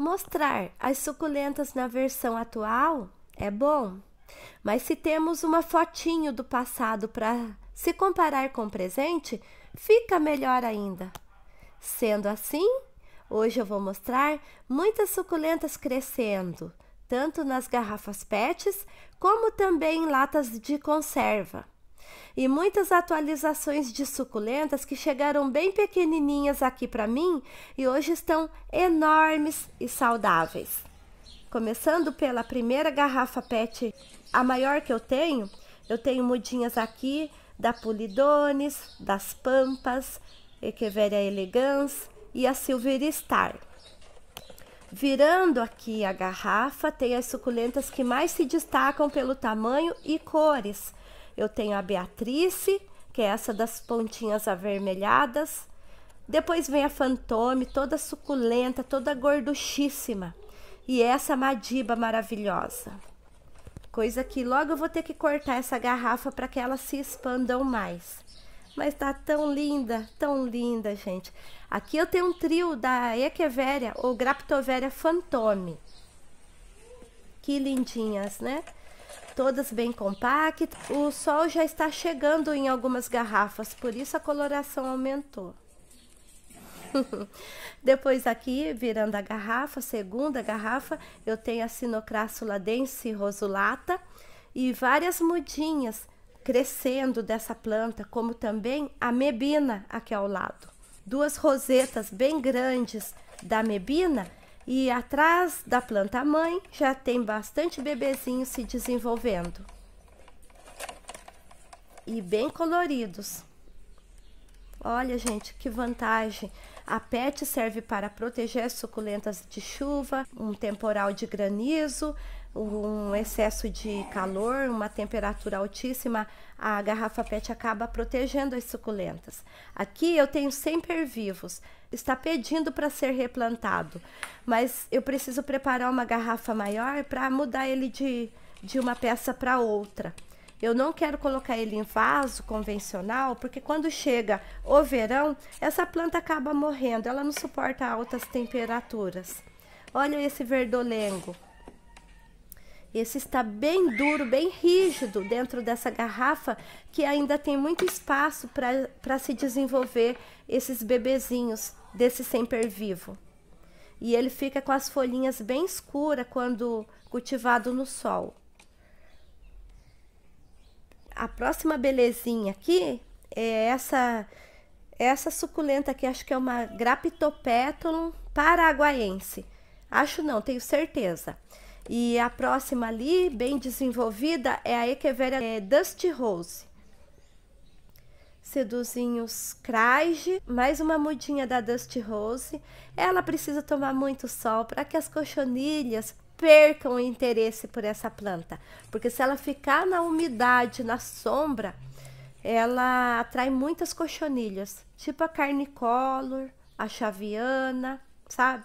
Mostrar as suculentas na versão atual é bom, mas se temos uma fotinho do passado para se comparar com o presente, fica melhor ainda. Sendo assim, hoje eu vou mostrar muitas suculentas crescendo, tanto nas garrafas PETs como também em latas de conserva e muitas atualizações de suculentas que chegaram bem pequenininhas aqui para mim e hoje estão enormes e saudáveis. Começando pela primeira garrafa PET, a maior que eu tenho, eu tenho mudinhas aqui da Pulidones, das Pampas, Echeveria Elegans e a Silver Star. Virando aqui a garrafa, tem as suculentas que mais se destacam pelo tamanho e cores, eu tenho a Beatrice, que é essa das pontinhas avermelhadas. Depois vem a Fantôme, toda suculenta, toda gorduchíssima. E essa Madiba maravilhosa. Coisa que logo eu vou ter que cortar essa garrafa para que elas se expandam mais. Mas tá tão linda, tão linda, gente. Aqui eu tenho um trio da Echeveria ou Graptoveria Fantôme. Que lindinhas, né? todas bem compactas. O sol já está chegando em algumas garrafas, por isso a coloração aumentou. Depois aqui, virando a garrafa, segunda garrafa, eu tenho a Sinocrássula dense rosulata e várias mudinhas crescendo dessa planta, como também a mebina aqui ao lado. Duas rosetas bem grandes da mebina e atrás da planta mãe já tem bastante bebezinho se desenvolvendo. E bem coloridos. Olha, gente, que vantagem! A PET serve para proteger as suculentas de chuva, um temporal de granizo, um excesso de calor, uma temperatura altíssima, a garrafa PET acaba protegendo as suculentas. Aqui eu tenho 100 pervivos, está pedindo para ser replantado, mas eu preciso preparar uma garrafa maior para mudar ele de, de uma peça para outra. Eu não quero colocar ele em vaso convencional, porque quando chega o verão, essa planta acaba morrendo, ela não suporta altas temperaturas. Olha esse verdolengo. Esse está bem duro, bem rígido dentro dessa garrafa, que ainda tem muito espaço para se desenvolver esses bebezinhos desse semper vivo. E ele fica com as folhinhas bem escuras quando cultivado no sol a próxima belezinha aqui é essa é essa suculenta aqui, acho que é uma Graptopetulum paraguaense. Acho não, tenho certeza. E a próxima ali, bem desenvolvida, é a Echeveria é, Dust Rose. Seduzinhos Craige, mais uma mudinha da Dust Rose. Ela precisa tomar muito sol para que as cochonilhas percam o interesse por essa planta, porque se ela ficar na umidade, na sombra, ela atrai muitas cochonilhas, tipo a carnicolor, a chaviana, sabe?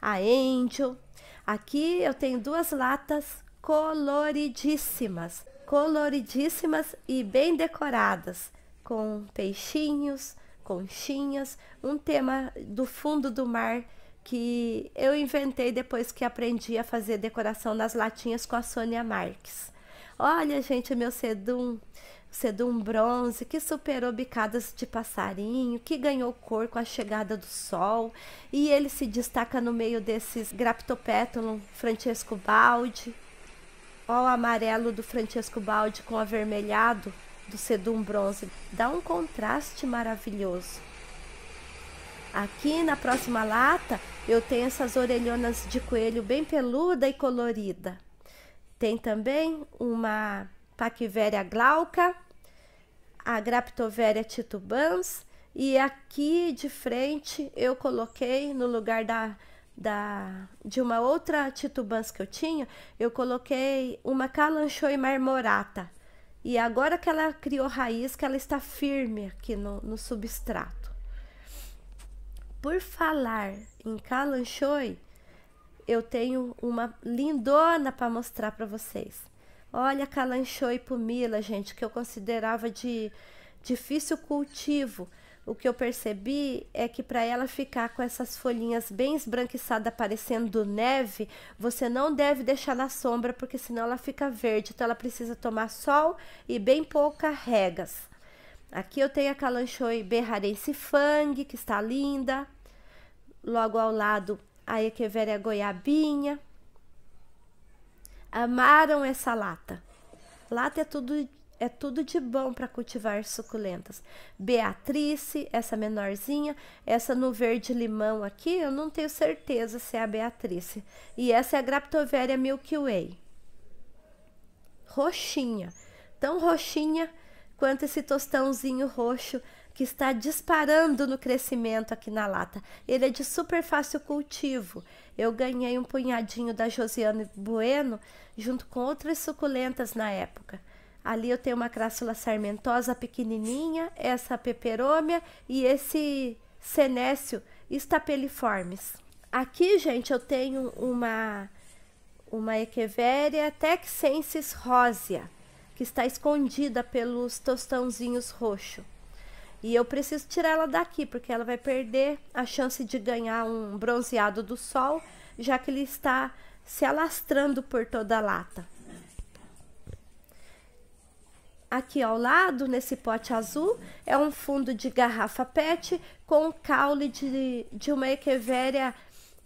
A angel. Aqui eu tenho duas latas coloridíssimas, coloridíssimas e bem decoradas, com peixinhos, conchinhas, um tema do fundo do mar que eu inventei depois que aprendi a fazer decoração nas latinhas com a Sônia Marques. Olha, gente, meu sedum, sedum bronze, que superou bicadas de passarinho, que ganhou cor com a chegada do sol, e ele se destaca no meio desses Graptopetulum Francesco Baldi. o amarelo do Francesco Baldi com o avermelhado do sedum bronze, dá um contraste maravilhoso. Aqui na próxima lata eu tenho essas orelhonas de coelho bem peluda e colorida. Tem também uma Paquiveria glauca, a Graptoveria titubans e aqui de frente eu coloquei no lugar da, da de uma outra titubans que eu tinha, eu coloquei uma Calanchoe marmorata. E agora que ela criou raiz, que ela está firme aqui no, no substrato. Por falar em Calanchoe, eu tenho uma lindona para mostrar para vocês. Olha Calanchoe pumila, gente, que eu considerava de difícil cultivo. O que eu percebi é que para ela ficar com essas folhinhas bem esbranquiçadas parecendo neve, você não deve deixar na sombra, porque senão ela fica verde. Então ela precisa tomar sol e bem pouca regas. Aqui eu tenho a Calanchoe Berrarense Fang, que está linda. Logo ao lado, a Echeveria Goiabinha. Amaram essa lata. Lata é tudo, é tudo de bom para cultivar suculentas. Beatrice, essa menorzinha. Essa no verde limão aqui, eu não tenho certeza se é a Beatrice. E essa é a Graptoveria Milky Way. Roxinha. Tão roxinha quanto esse tostãozinho roxo que está disparando no crescimento aqui na lata. Ele é de super fácil cultivo. Eu ganhei um punhadinho da Josiane Bueno junto com outras suculentas na época. Ali eu tenho uma crássula sarmentosa pequenininha, essa peperômia e esse senécio estapeliformes. Aqui, gente, eu tenho uma uma echeveria texensis rosea que está escondida pelos tostãozinhos roxo. E eu preciso tirar ela daqui, porque ela vai perder a chance de ganhar um bronzeado do sol, já que ele está se alastrando por toda a lata. Aqui ao lado, nesse pote azul, é um fundo de garrafa PET com caule de, de uma Echeveria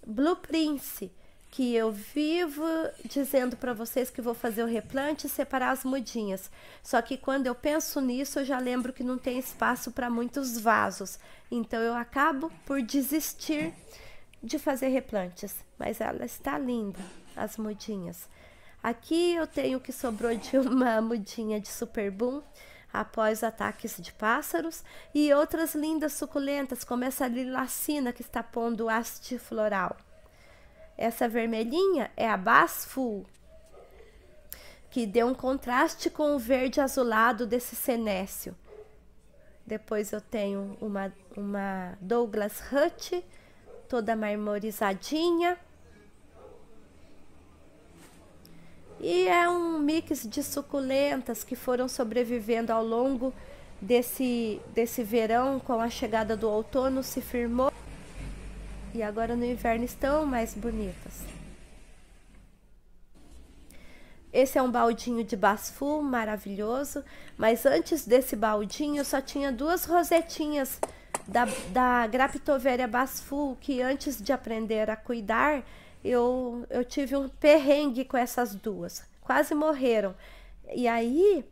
Blue Prince que eu vivo dizendo para vocês que vou fazer o replante e separar as mudinhas. Só que quando eu penso nisso, eu já lembro que não tem espaço para muitos vasos. Então eu acabo por desistir de fazer replantes, mas ela está linda, as mudinhas. Aqui eu tenho o que sobrou de uma mudinha de boom após ataques de pássaros e outras lindas suculentas, como essa lilacina que está pondo haste floral. Essa vermelhinha é a Full, que deu um contraste com o verde azulado desse senécio. Depois eu tenho uma, uma Douglas Hut, toda marmorizadinha. E é um mix de suculentas que foram sobrevivendo ao longo desse, desse verão, com a chegada do outono, se firmou e agora no inverno estão mais bonitas. Esse é um baldinho de basfu maravilhoso, mas antes desse baldinho só tinha duas rosetinhas da, da Graptoveria basfu, que antes de aprender a cuidar, eu, eu tive um perrengue com essas duas. Quase morreram. E aí,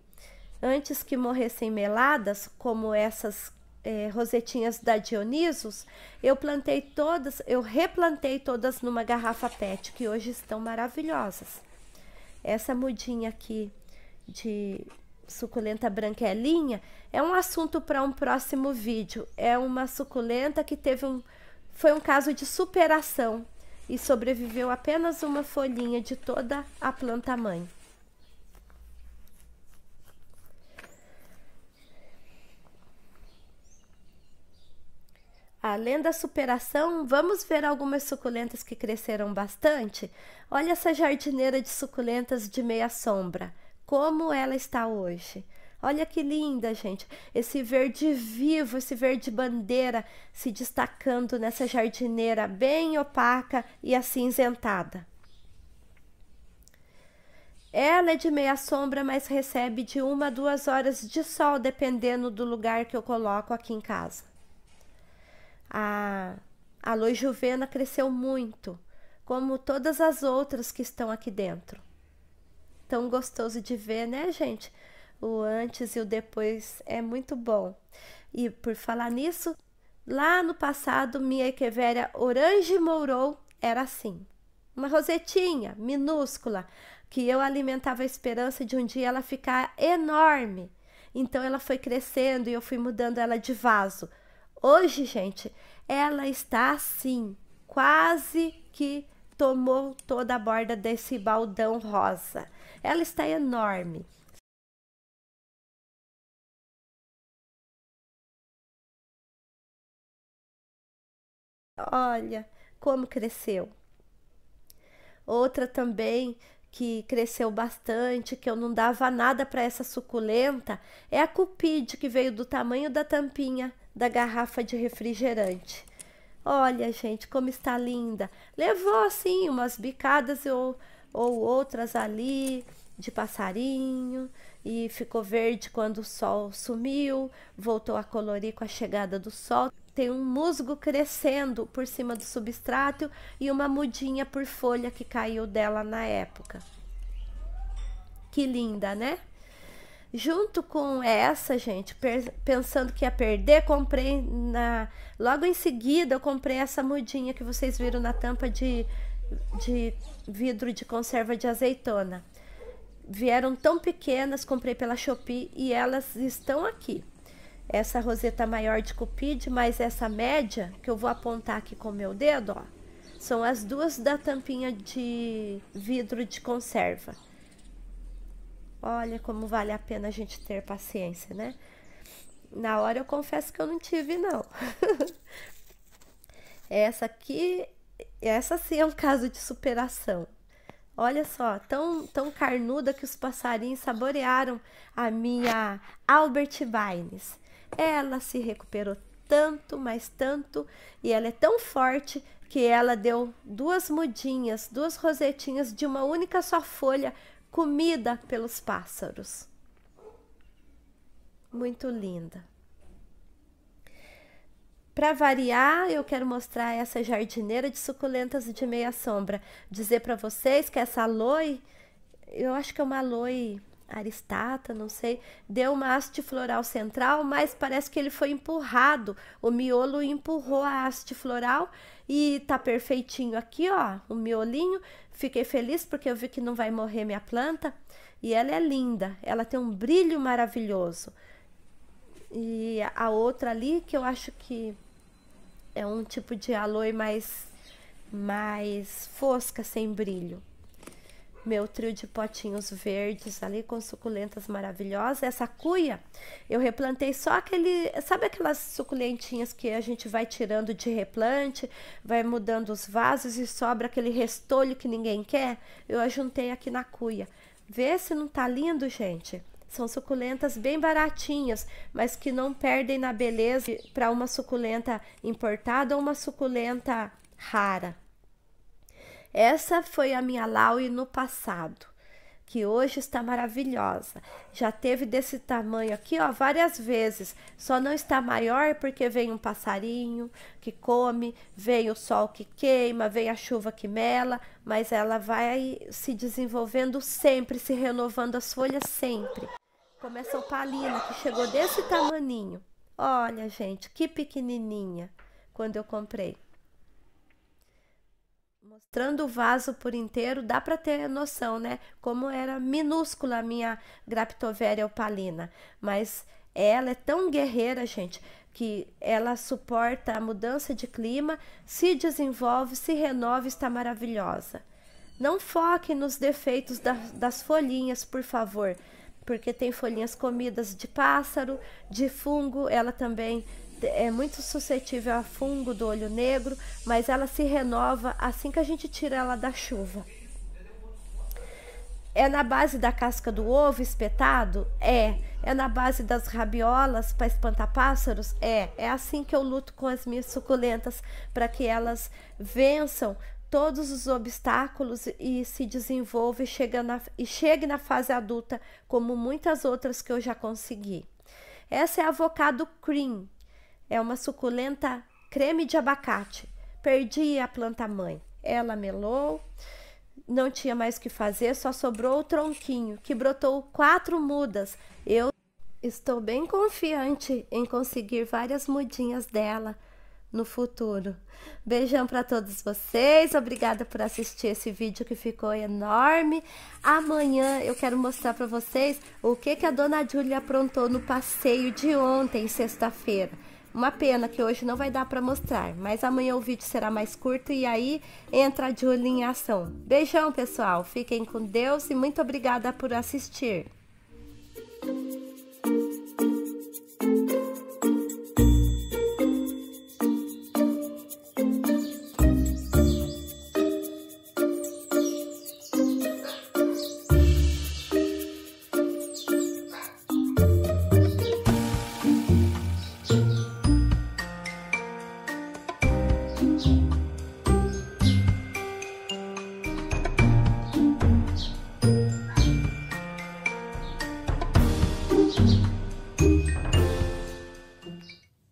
antes que morressem meladas, como essas é, rosetinhas da Dionisos, eu plantei todas, eu replantei todas numa garrafa PET, que hoje estão maravilhosas. Essa mudinha aqui de suculenta branquelinha é um assunto para um próximo vídeo. É uma suculenta que teve um foi um caso de superação e sobreviveu apenas uma folhinha de toda a planta mãe. Além da superação, vamos ver algumas suculentas que cresceram bastante? Olha essa jardineira de suculentas de meia sombra, como ela está hoje. Olha que linda, gente. Esse verde vivo, esse verde bandeira se destacando nessa jardineira bem opaca e acinzentada. Ela é de meia sombra, mas recebe de uma a duas horas de sol, dependendo do lugar que eu coloco aqui em casa. A, a Luz Juvena cresceu muito, como todas as outras que estão aqui dentro. Tão gostoso de ver, né, gente? O antes e o depois é muito bom. E por falar nisso, lá no passado, minha Echeveria Orange Mourou era assim. Uma rosetinha minúscula, que eu alimentava a esperança de um dia ela ficar enorme. Então ela foi crescendo e eu fui mudando ela de vaso Hoje, gente, ela está assim, quase que tomou toda a borda desse baldão rosa. Ela está enorme. Olha como cresceu. Outra também que cresceu bastante, que eu não dava nada para essa suculenta, é a cupide que veio do tamanho da tampinha da garrafa de refrigerante. Olha, gente, como está linda. Levou assim umas bicadas ou, ou outras ali de passarinho e ficou verde quando o sol sumiu, voltou a colorir com a chegada do sol. Tem um musgo crescendo por cima do substrato e uma mudinha por folha que caiu dela na época. Que linda, né? Junto com essa, gente, pensando que ia perder, comprei na. Logo em seguida, eu comprei essa mudinha que vocês viram na tampa de, de vidro de conserva de azeitona. Vieram tão pequenas, comprei pela Shopee e elas estão aqui. Essa roseta maior de cupide, mas essa média, que eu vou apontar aqui com o meu dedo, ó. São as duas da tampinha de vidro de conserva. Olha como vale a pena a gente ter paciência, né? Na hora eu confesso que eu não tive, não. essa aqui, essa sim é um caso de superação. Olha só, tão, tão carnuda que os passarinhos saborearam a minha Albert Vines. Ela se recuperou tanto, mas tanto, e ela é tão forte que ela deu duas mudinhas, duas rosetinhas de uma única só folha comida pelos pássaros. Muito linda. Para variar, eu quero mostrar essa jardineira de suculentas de meia sombra. Dizer para vocês que essa aloe, eu acho que é uma aloe aristata, não sei, deu uma haste floral central, mas parece que ele foi empurrado. O miolo empurrou a haste floral e tá perfeitinho aqui, ó, o miolinho. Fiquei feliz porque eu vi que não vai morrer minha planta e ela é linda, ela tem um brilho maravilhoso. E a outra ali que eu acho que é um tipo de aloe mais mais fosca, sem brilho meu trio de potinhos verdes ali com suculentas maravilhosas. Essa cuia, eu replantei só aquele, sabe aquelas suculentinhas que a gente vai tirando de replante, vai mudando os vasos e sobra aquele restolho que ninguém quer? Eu ajuntei aqui na cuia. Vê se não tá lindo, gente. São suculentas bem baratinhas, mas que não perdem na beleza para uma suculenta importada ou uma suculenta rara. Essa foi a minha Laue no passado, que hoje está maravilhosa. Já teve desse tamanho aqui, ó, várias vezes. Só não está maior porque vem um passarinho que come, vem o sol que queima, vem a chuva que mela, mas ela vai se desenvolvendo sempre, se renovando as folhas sempre. Começa o palina que chegou desse tamaninho. Olha, gente, que pequenininha quando eu comprei mostrando o vaso por inteiro, dá para ter noção, né? Como era minúscula a minha Graptoveria opalina. Mas ela é tão guerreira, gente, que ela suporta a mudança de clima, se desenvolve, se renova, está maravilhosa. Não foque nos defeitos da, das folhinhas, por favor, porque tem folhinhas comidas de pássaro, de fungo, ela também é muito suscetível a fungo do olho negro, mas ela se renova assim que a gente tira ela da chuva. É na base da casca do ovo espetado? É. É na base das rabiolas para espantar pássaros? É. É assim que eu luto com as minhas suculentas para que elas vençam todos os obstáculos e se desenvolvam e, cheguem e chegue na fase adulta, como muitas outras que eu já consegui. Essa é a avocado cream, é uma suculenta creme de abacate. Perdi a planta mãe. Ela melou, não tinha mais o que fazer, só sobrou o tronquinho, que brotou quatro mudas. Eu estou bem confiante em conseguir várias mudinhas dela no futuro. Beijão para todos vocês. Obrigada por assistir esse vídeo que ficou enorme. Amanhã eu quero mostrar para vocês o que que a dona Júlia aprontou no passeio de ontem, sexta-feira. Uma pena que hoje não vai dar para mostrar, mas amanhã o vídeo será mais curto e aí entra a Julie em ação. Beijão, pessoal. Fiquem com Deus e muito obrigada por assistir.